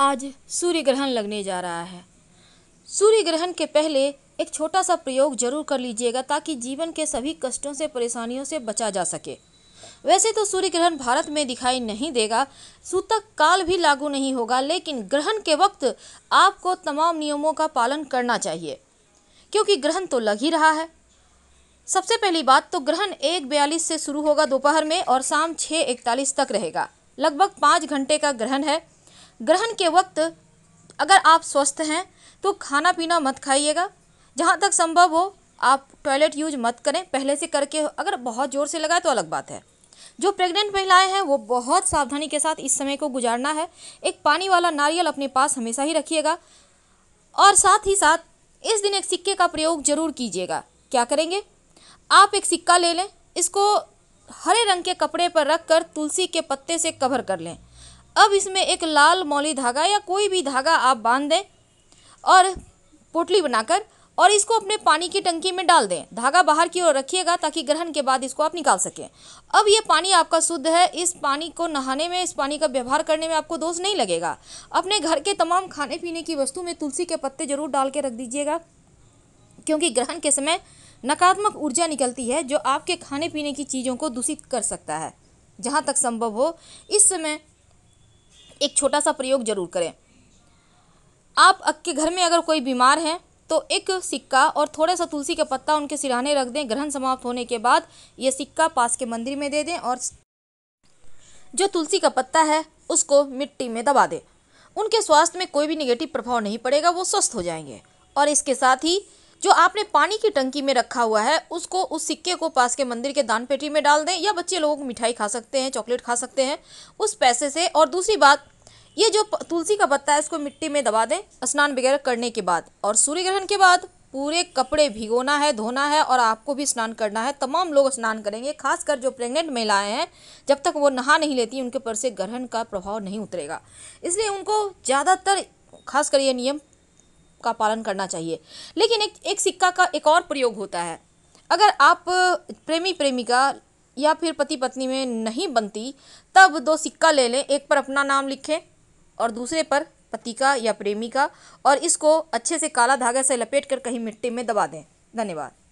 आज सूर्य ग्रहण लगने जा रहा है सूर्य ग्रहण के पहले एक छोटा सा प्रयोग जरूर कर लीजिएगा ताकि जीवन के सभी कष्टों से परेशानियों से बचा जा सके वैसे तो सूर्य ग्रहण भारत में दिखाई नहीं देगा सूतक काल भी लागू नहीं होगा लेकिन ग्रहण के वक्त आपको तमाम नियमों का पालन करना चाहिए क्योंकि ग्रहण तो लग ही रहा है सबसे पहली बात तो ग्रहण एक बयालीस से शुरू होगा दोपहर में और शाम छः इकतालीस तक रहेगा लगभग पाँच घंटे का ग्रहण है ग्रहण के वक्त अगर आप स्वस्थ हैं तो खाना पीना मत खाइएगा जहाँ तक संभव हो आप टॉयलेट यूज मत करें पहले से करके अगर बहुत ज़ोर से लगाए तो अलग बात है जो प्रेग्नेंट महिलाएं हैं वो बहुत सावधानी के साथ इस समय को गुजारना है एक पानी वाला नारियल अपने पास हमेशा ही रखिएगा और साथ ही साथ इस दिन एक सिक्के का प्रयोग जरूर कीजिएगा क्या करेंगे आप एक सिक्का ले लें इसको हरे रंग के कपड़े पर रख कर तुलसी के पत्ते से कवर कर लें अब इसमें एक लाल मौली धागा या कोई भी धागा आप बांध दें और पोटली बनाकर और इसको अपने पानी की टंकी में डाल दें धागा बाहर की ओर रखिएगा ताकि ग्रहण के बाद इसको आप निकाल सकें अब ये पानी आपका शुद्ध है इस पानी को नहाने में इस पानी का व्यवहार करने में आपको दोष नहीं लगेगा अपने घर के तमाम खाने पीने की वस्तु में तुलसी के पत्ते जरूर डाल के रख दीजिएगा क्योंकि ग्रहण के समय नकारात्मक ऊर्जा निकलती है जो आपके खाने पीने की चीज़ों को दूषित कर सकता है जहाँ तक संभव हो इस समय एक छोटा सा प्रयोग ज़रूर करें आप आपके घर में अगर कोई बीमार है तो एक सिक्का और थोड़ा सा तुलसी का पत्ता उनके सिराने रख दें ग्रहण समाप्त होने के बाद ये सिक्का पास के मंदिर में दे दें और जो तुलसी का पत्ता है उसको मिट्टी में दबा दें उनके स्वास्थ्य में कोई भी निगेटिव प्रभाव नहीं पड़ेगा वो स्वस्थ हो जाएंगे और इसके साथ ही जो आपने पानी की टंकी में रखा हुआ है उसको उस सिक्के को पास के मंदिर के दान पेटी में डाल दें या बच्चे लोग मिठाई खा सकते हैं चॉकलेट खा सकते हैं उस पैसे से और दूसरी बात ये जो तुलसी का पत्ता है इसको मिट्टी में दबा दें स्नान वगैरह करने के बाद और सूर्य ग्रहण के बाद पूरे कपड़े भिगोना है धोना है और आपको भी स्नान करना है तमाम लोग स्नान करेंगे खासकर जो प्रेग्नेंट महिलाएं हैं जब तक वो नहा नहीं लेती उनके पर से ग्रहण का प्रभाव नहीं उतरेगा इसलिए उनको ज़्यादातर खासकर ये नियम का पालन करना चाहिए लेकिन एक एक सिक्का का एक और प्रयोग होता है अगर आप प्रेमी प्रेमिका या फिर पति पत्नी में नहीं बनती तब दो सिक्का ले लें एक पर अपना नाम लिखें और दूसरे पर पति का या प्रेमी का और इसको अच्छे से काला धागे से लपेट कर कहीं मिट्टी में दबा दें धन्यवाद